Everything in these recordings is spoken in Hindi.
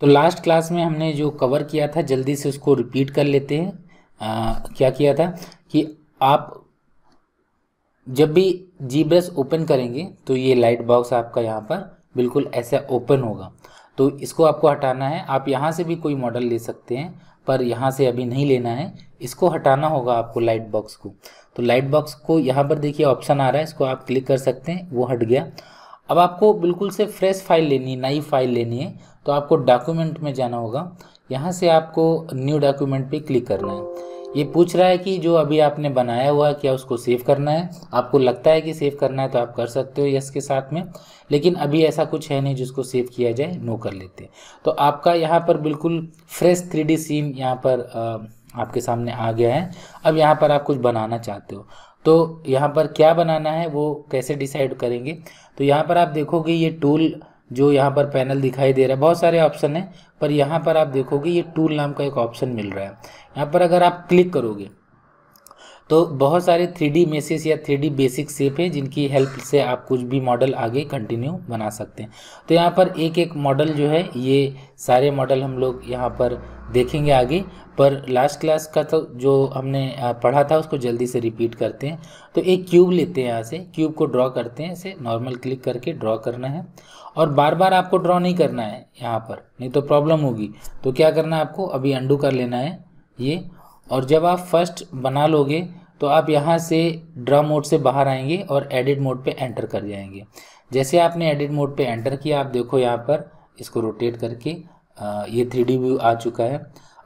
तो लास्ट क्लास में हमने जो कवर किया था जल्दी से उसको रिपीट कर लेते हैं आ, क्या किया था कि आप जब भी जी जीब्रश ओपन करेंगे तो ये लाइट बॉक्स आपका यहाँ पर बिल्कुल ऐसा ओपन होगा तो इसको आपको हटाना है आप यहाँ से भी कोई मॉडल ले सकते हैं पर यहाँ से अभी नहीं लेना है इसको हटाना होगा आपको लाइट बॉक्स को तो लाइट बॉक्स को यहाँ पर देखिए ऑप्शन आ रहा है इसको आप क्लिक कर सकते हैं वो हट गया अब आपको बिल्कुल से फ्रेश फाइल लेनी है नई फाइल लेनी है तो आपको डॉक्यूमेंट में जाना होगा यहाँ से आपको न्यू डॉक्यूमेंट पे क्लिक करना है ये पूछ रहा है कि जो अभी आपने बनाया हुआ है क्या उसको सेव करना है आपको लगता है कि सेव करना है तो आप कर सकते हो यस के साथ में लेकिन अभी ऐसा कुछ है नहीं जिसको सेव किया जाए नो कर लेते हैं तो आपका यहाँ पर बिल्कुल फ्रेश थ्री सीन यहाँ पर आ, आपके सामने आ गया है अब यहाँ पर आप कुछ बनाना चाहते हो तो यहाँ पर क्या बनाना है वो कैसे डिसाइड करेंगे तो यहाँ पर आप देखोगे ये टूल जो यहाँ पर पैनल दिखाई दे रहा है बहुत सारे ऑप्शन हैं पर यहाँ पर आप देखोगे ये टूल नाम का एक ऑप्शन मिल रहा है यहाँ पर अगर आप क्लिक करोगे तो बहुत सारे थ्री डी मेसेस या थ्री डी बेसिक सेप है जिनकी हेल्प से आप कुछ भी मॉडल आगे कंटिन्यू बना सकते हैं तो यहाँ पर एक एक मॉडल जो है ये सारे मॉडल हम लोग यहाँ पर देखेंगे आगे पर लास्ट क्लास का तो जो हमने पढ़ा था उसको जल्दी से रिपीट करते हैं तो एक क्यूब लेते हैं यहाँ से क्यूब को ड्रॉ करते हैं इसे नॉर्मल क्लिक करके ड्रॉ करना है और बार बार आपको ड्रॉ नहीं करना है यहाँ पर नहीं तो प्रॉब्लम होगी तो क्या करना है आपको अभी अंडू कर लेना है ये और जब आप फर्स्ट बना लोगे तो आप यहाँ से ड्रा मोड से बाहर आएंगे और एडिट मोड पे एंटर कर जाएंगे जैसे आपने एडिट मोड पे एंटर किया आप देखो यहाँ पर इसको रोटेट करके ये थ्री डी व्यू आ चुका है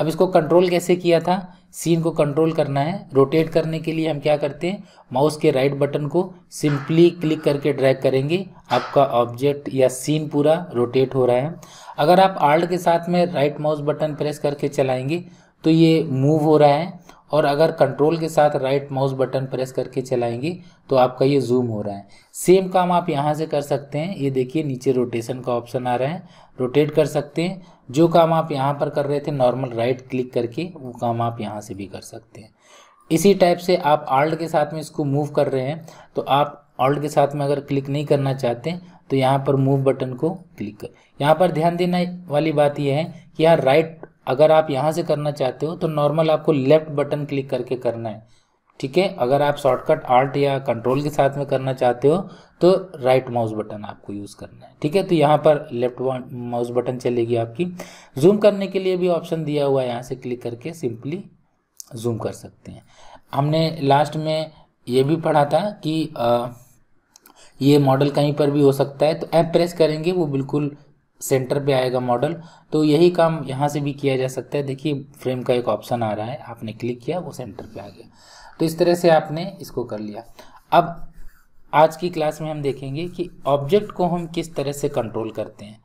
अब इसको कंट्रोल कैसे किया था सीन को कंट्रोल करना है रोटेट करने के लिए हम क्या करते हैं माउस के राइट बटन को सिंपली क्लिक करके ड्रैग करेंगे आपका ऑब्जेक्ट या सीन पूरा रोटेट हो रहा है अगर आप आल्ट के साथ में राइट माउस बटन प्रेस करके चलाएंगे तो ये मूव हो रहा है और अगर कंट्रोल के साथ राइट माउस बटन प्रेस करके चलाएंगे तो आपका ये जूम हो रहा है सेम काम आप यहाँ से कर सकते हैं ये देखिए नीचे रोटेशन का ऑप्शन आ रहा है रोटेट कर सकते हैं जो काम आप यहाँ पर कर रहे थे नॉर्मल राइट क्लिक करके वो काम आप यहाँ से भी कर सकते हैं इसी टाइप से आप ऑल्ट के साथ में इसको मूव कर रहे हैं तो आप ऑल्ट के साथ में अगर क्लिक नहीं करना चाहते तो यहाँ पर मूव बटन को क्लिक कर यहाँ पर ध्यान देने वाली बात यह है कि यहाँ राइट अगर आप यहाँ से करना चाहते हो तो नॉर्मल आपको लेफ़्ट बटन क्लिक करके करना है ठीक है अगर आप शॉर्टकट आर्ट या कंट्रोल के साथ में करना चाहते हो तो राइट माउस बटन आपको यूज़ करना है ठीक है तो यहाँ पर लेफ्ट माउस बटन चलेगी आपकी जूम करने के लिए भी ऑप्शन दिया हुआ है यहाँ से क्लिक करके सिंपली जूम कर सकते हैं हमने लास्ट में ये भी पढ़ा था कि आ, ये मॉडल कहीं पर भी हो सकता है तो ऐप प्रेस करेंगे वो बिल्कुल सेंटर पे आएगा मॉडल तो यही काम यहाँ से भी किया जा सकता है देखिए फ्रेम का एक ऑप्शन आ रहा है आपने क्लिक किया वो सेंटर पे आ गया तो इस तरह से आपने इसको कर लिया अब आज की क्लास में हम देखेंगे कि ऑब्जेक्ट को हम किस तरह से कंट्रोल करते हैं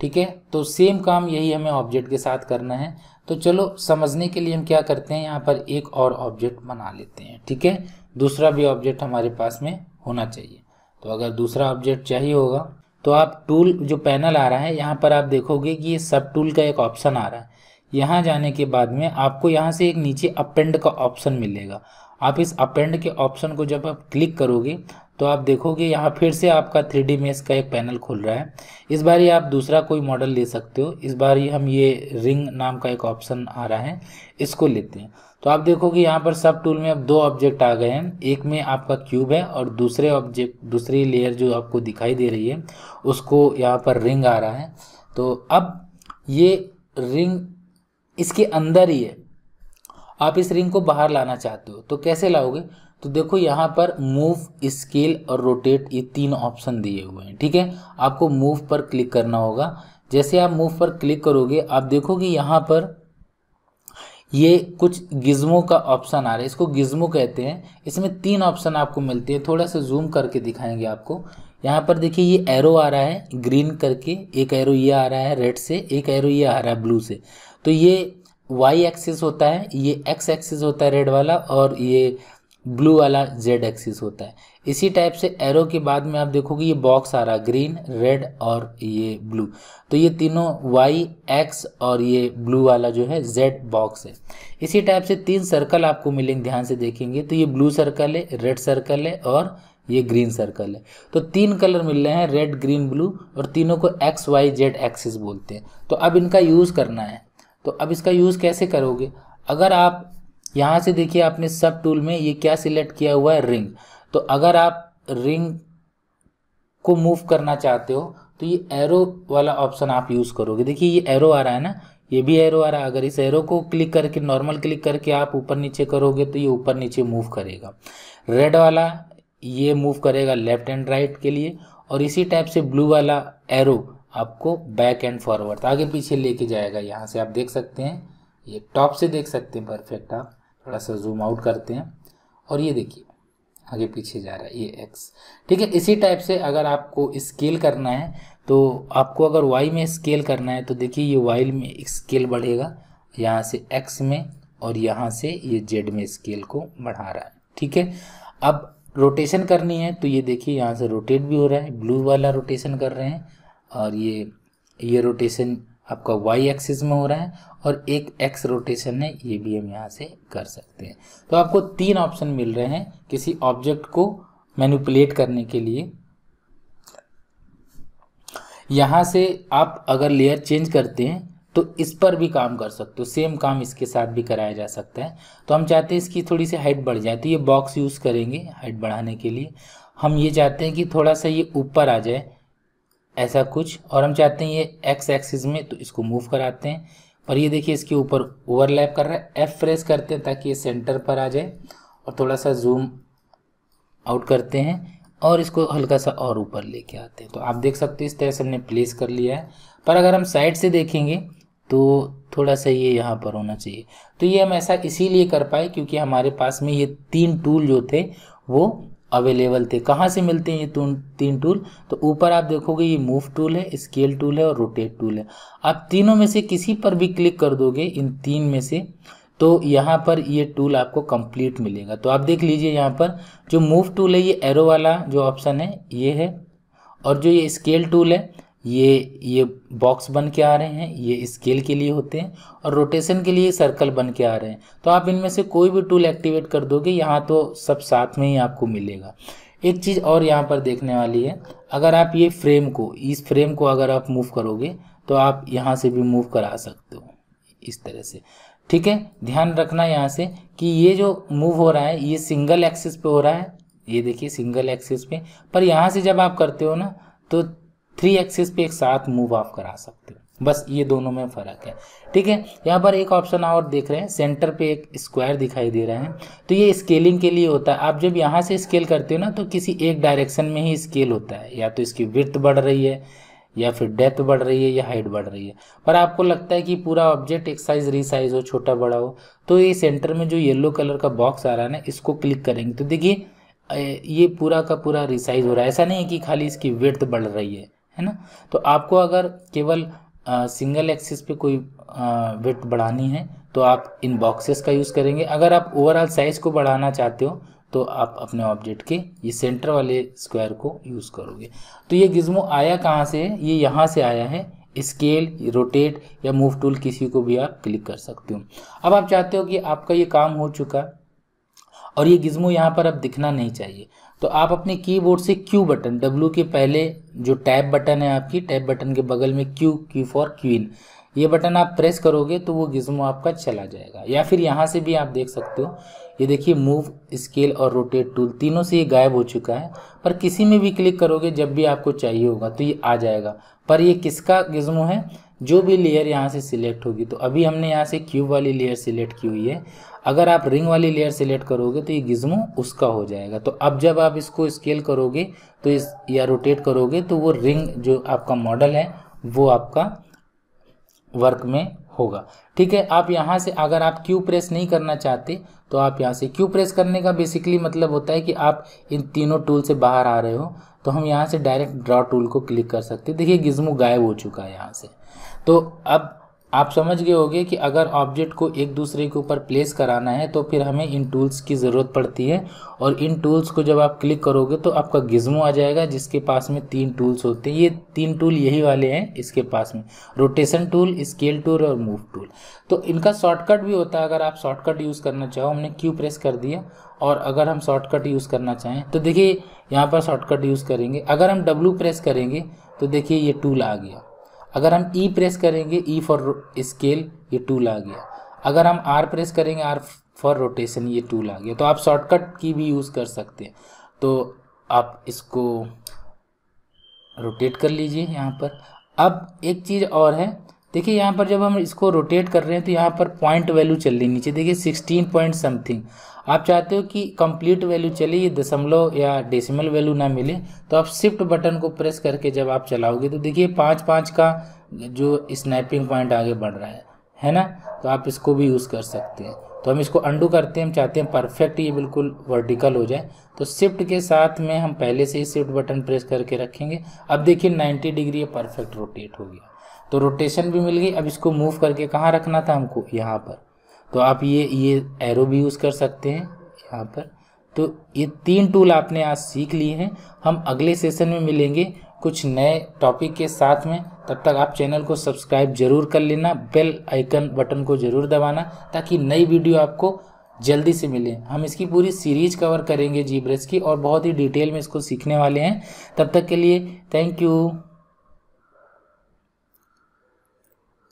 ठीक है तो सेम काम यही हमें ऑब्जेक्ट के साथ करना है तो चलो समझने के लिए हम क्या करते हैं यहाँ पर एक और ऑब्जेक्ट बना लेते हैं ठीक है दूसरा भी ऑब्जेक्ट हमारे पास में होना चाहिए तो अगर दूसरा ऑब्जेक्ट चाहिए होगा तो आप टूल जो पैनल आ रहा है यहाँ पर आप देखोगे कि ये सब टूल का एक ऑप्शन आ रहा है यहाँ जाने के बाद में आपको यहाँ से एक नीचे अपेंड का ऑप्शन मिलेगा आप इस अपेंड के ऑप्शन को जब आप क्लिक करोगे तो आप देखोगे यहाँ फिर से आपका थ्री डी मेस का एक पैनल खुल रहा है इस बार ये आप दूसरा कोई मॉडल ले सकते हो इस बार ये हम ये रिंग नाम का एक ऑप्शन आ रहा है इसको लेते हैं तो आप देखोगे यहाँ पर सब टूल में अब दो ऑब्जेक्ट आ गए हैं एक में आपका क्यूब है और दूसरे ऑब्जेक्ट दूसरी लेयर जो आपको दिखाई दे रही है उसको यहाँ पर रिंग आ रहा है तो अब ये रिंग इसके अंदर ही है आप इस रिंग को बाहर लाना चाहते हो तो कैसे लाओगे तो देखो यहाँ पर मूव स्केल और रोटेट ये तीन ऑप्शन दिए हुए हैं ठीक है आपको मूव पर क्लिक करना होगा जैसे आप मूव पर क्लिक करोगे आप देखोगे यहाँ पर ये कुछ गिज्मों का ऑप्शन आ रहा है इसको गिज्मो कहते हैं इसमें तीन ऑप्शन आपको मिलते हैं थोड़ा सा जूम करके दिखाएंगे आपको यहाँ पर देखिए ये एरो आ रहा है ग्रीन करके एक एरो ये आ रहा है रेड से एक एरो ये आ रहा है ब्लू से तो ये वाई एक्सिस होता है ये एक्स एक्सिस होता है रेड वाला और ये ब्लू वाला जेड एक्सिस होता है इसी टाइप से एरो के बाद में आप देखोगे ये बॉक्स आ रहा है ग्रीन रेड और ये ब्लू तो ये तीनों वाई एक्स और ये ब्लू वाला जो है जेड बॉक्स है इसी टाइप से तीन सर्कल आपको मिलेंगे ध्यान से देखेंगे तो ये ब्लू सर्कल है रेड सर्कल है और ये ग्रीन सर्कल है तो तीन कलर मिल रहे हैं रेड ग्रीन ब्लू और तीनों को एक्स वाई जेड एक्सिस बोलते हैं तो अब इनका यूज़ करना है तो अब इसका यूज़ कैसे करोगे अगर आप यहाँ से देखिए आपने सब टूल में ये क्या सिलेक्ट किया हुआ है रिंग तो अगर आप रिंग को मूव करना चाहते हो तो ये एरो वाला ऑप्शन आप यूज़ करोगे देखिए ये एरो आ रहा है ना ये भी एरो आ रहा है अगर इस एरो को क्लिक करके नॉर्मल क्लिक करके आप ऊपर नीचे करोगे तो ये ऊपर नीचे मूव करेगा रेड वाला ये मूव करेगा लेफ्ट एंड राइट के लिए और इसी टाइप से ब्लू वाला एरो आपको बैक एंड फॉरवर्ड आगे पीछे लेके जाएगा यहाँ से आप देख सकते हैं ये टॉप से देख सकते हैं परफेक्ट आप थोड़ा सा जूम आउट करते हैं और ये देखिए आगे पीछे जा रहा है ये एक्स ठीक है इसी टाइप से अगर आपको स्केल करना है तो आपको अगर वाई में स्केल करना है तो देखिए ये वाई में स्केल बढ़ेगा यहाँ से एक्स में और यहाँ से ये जेड में स्केल को बढ़ा रहा है ठीक है अब रोटेशन करनी है तो ये देखिए यहाँ से रोटेट भी हो रहा है ब्लू वाला रोटेशन कर रहे हैं और ये ये रोटेशन आपका वाई एक्सिस में हो रहा है और एक एक्स रोटेशन है ये भी हम यहाँ से कर सकते हैं तो आपको तीन ऑप्शन मिल रहे हैं किसी ऑब्जेक्ट को मैनिपुलेट करने के लिए यहाँ से आप अगर लेयर चेंज करते हैं तो इस पर भी काम कर सकते हो सेम काम इसके साथ भी कराया जा सकता है तो हम चाहते हैं इसकी थोड़ी सी हाइट बढ़ जाए तो ये बॉक्स यूज़ करेंगे हाइट बढ़ाने के लिए हम ये चाहते हैं कि थोड़ा सा ये ऊपर आ जाए ऐसा कुछ और हम चाहते हैं ये एक्स एक्सिस में तो इसको मूव कराते हैं और ये देखिए इसके ऊपर ओवरलैप कर रहा है एफ प्रेस करते हैं ताकि ये सेंटर पर आ जाए और थोड़ा सा जूम आउट करते हैं और इसको हल्का सा और ऊपर लेके आते हैं तो आप देख सकते हो इस तरह से हमने प्लेस कर लिया है पर अगर हम साइड से देखेंगे तो थोड़ा सा ये यहाँ पर होना चाहिए तो ये हम ऐसा इसीलिए कर पाए क्योंकि हमारे पास में ये तीन टूल जो थे वो अवेलेबल थे कहाँ से मिलते हैं ये तीन टूल तो ऊपर आप देखोगे ये मूव टूल है स्केल टूल है और रोटेट टूल है आप तीनों में से किसी पर भी क्लिक कर दोगे इन तीन में से तो यहाँ पर ये टूल आपको कंप्लीट मिलेगा तो आप देख लीजिए यहाँ पर जो मूव टूल है ये एरो वाला जो ऑप्शन है ये है और जो ये स्केल टूल है ये ये बॉक्स बन के आ रहे हैं ये स्केल के लिए होते हैं और रोटेशन के लिए सर्कल बन के आ रहे हैं तो आप इनमें से कोई भी टूल एक्टिवेट कर दोगे यहाँ तो सब साथ में ही आपको मिलेगा एक चीज़ और यहाँ पर देखने वाली है अगर आप ये फ्रेम को इस फ्रेम को अगर आप मूव करोगे तो आप यहाँ से भी मूव करा सकते हो इस तरह से ठीक है ध्यान रखना यहाँ से कि ये जो मूव हो रहा है ये सिंगल एक्सिस पे हो रहा है ये देखिए सिंगल एक्सिस पे पर यहाँ से जब आप करते हो ना तो थ्री एक्सिस पे एक साथ मूव ऑफ करा सकते हो बस ये दोनों में फ़र्क है ठीक है यहाँ पर एक ऑप्शन और देख रहे हैं सेंटर पे एक स्क्वायर दिखाई दे रहा है तो ये स्केलिंग के लिए होता है आप जब यहाँ से स्केल करते हो ना तो किसी एक डायरेक्शन में ही स्केल होता है या तो इसकी विर्थ बढ़ रही है या फिर डेप्थ बढ़ रही है या हाइट बढ़ रही है पर आपको लगता है कि पूरा ऑब्जेक्ट एक साइज रीसाइज हो छोटा बड़ा हो तो ये सेंटर में जो येलो कलर का बॉक्स आ रहा है ना इसको क्लिक करेंगे तो देखिए ये पूरा का पूरा रिसाइज हो रहा है ऐसा नहीं है कि खाली इसकी विर्थ बढ़ रही है है ना तो आपको अगर केवल सिंगल एक्सिस पे कोई वेट बढ़ानी है तो आप इन बॉक्सेस का यूज़ करेंगे अगर आप ओवरऑल साइज़ को बढ़ाना चाहते हो तो आप अपने ऑब्जेक्ट के ये सेंटर वाले स्क्वायर को यूज़ करोगे तो ये गिज्मो आया कहाँ से है ये यहाँ से आया है स्केल रोटेट या मूव टूल किसी को भी आप क्लिक कर सकते हो अब आप चाहते हो कि आपका ये काम हो चुका और ये गिज्मो यहाँ पर अब दिखना नहीं चाहिए तो आप अपने कीबोर्ड से क्यू बटन डब्ल्यू के पहले जो टैब बटन है आपकी टैब बटन के बगल में क्यू क्यू फॉर क्वीन ये बटन आप प्रेस करोगे तो वो गिज्मो आपका चला जाएगा या फिर यहाँ से भी आप देख सकते हो ये देखिए मूव स्केल और रोटेट टूल तीनों से ये गायब हो चुका है पर किसी में भी क्लिक करोगे जब भी आपको चाहिए होगा तो ये आ जाएगा पर ये किसका गिज्मो है जो भी लेयर यहाँ से सिलेक्ट होगी तो अभी हमने यहाँ से क्यूब वाली लेयर सिलेक्ट की हुई है अगर आप रिंग वाली लेयर सिलेक्ट करोगे तो ये गिज्मो उसका हो जाएगा तो अब जब आप इसको स्केल करोगे तो इस या रोटेट करोगे तो वो रिंग जो आपका मॉडल है वो आपका वर्क में होगा ठीक है आप यहाँ से अगर आप क्यू प्रेस नहीं करना चाहते तो आप यहाँ से क्यू प्रेस करने का बेसिकली मतलब होता है कि आप इन तीनों टूल से बाहर आ रहे हो तो हम यहाँ से डायरेक्ट ड्रॉ टूल को क्लिक कर सकते हैं देखिए गिज्मो गायब हो चुका है यहाँ से तो अब आप समझ गए होगे कि अगर ऑब्जेक्ट को एक दूसरे के ऊपर प्लेस कराना है तो फिर हमें इन टूल्स की ज़रूरत पड़ती है और इन टूल्स को जब आप क्लिक करोगे तो आपका गिज्मो आ जाएगा जिसके पास में तीन टूल्स होते हैं ये तीन टूल यही वाले हैं इसके पास में रोटेशन टूल स्केल टूल और मूव टूल तो इनका शॉर्टकट भी होता है अगर आप शॉर्टकट यूज़ करना चाहो हमने क्यू प्रेस कर दिया और अगर हम शॉर्टकट यूज़ करना चाहें तो देखिए यहाँ पर शॉर्टकट यूज़ करेंगे अगर हम डब्लू प्रेस करेंगे तो देखिए ये टूल आ गया अगर हम ई e प्रेस करेंगे ई फॉर स्केल ये टूल आ गया अगर हम आर प्रेस करेंगे आर फॉर रोटेशन ये टूल आ गया तो आप शॉर्टकट की भी यूज़ कर सकते हैं तो आप इसको रोटेट कर लीजिए यहाँ पर अब एक चीज़ और है देखिए यहाँ पर जब हम इसको रोटेट कर रहे हैं तो यहाँ पर पॉइंट वैल्यू चल रही नीचे देखिए सिक्सटीन पॉइंट समथिंग आप चाहते हो कि कंप्लीट वैल्यू चले ये दशमलव या डेसिमल वैल्यू ना मिले तो आप शिफ्ट बटन को प्रेस करके जब आप चलाओगे तो देखिए पाँच पाँच का जो स्नैपिंग पॉइंट आगे बढ़ रहा है है ना तो आप इसको भी यूज़ कर सकते हैं तो हम इसको अंडू करते हैं हम चाहते हैं परफेक्ट ये बिल्कुल वर्टिकल हो जाए तो शिफ्ट के साथ में हम पहले से ही शिफ्ट बटन प्रेस करके रखेंगे अब देखिए 90 डिग्री ये परफेक्ट रोटेट हो गया तो रोटेशन भी मिल गई अब इसको मूव करके कहाँ रखना था हमको यहाँ पर तो आप ये ये एरो भी यूज़ कर सकते हैं यहाँ पर तो ये तीन टूल आपने आज सीख लिए हैं हम अगले सेशन में मिलेंगे कुछ नए टॉपिक के साथ में तब तक आप चैनल को सब्सक्राइब जरूर कर लेना बेल आइकन बटन को ज़रूर दबाना ताकि नई वीडियो आपको जल्दी से मिले हम इसकी पूरी सीरीज कवर करेंगे जीब्रेस की और बहुत ही डिटेल में इसको सीखने वाले हैं तब तक के लिए थैंक यू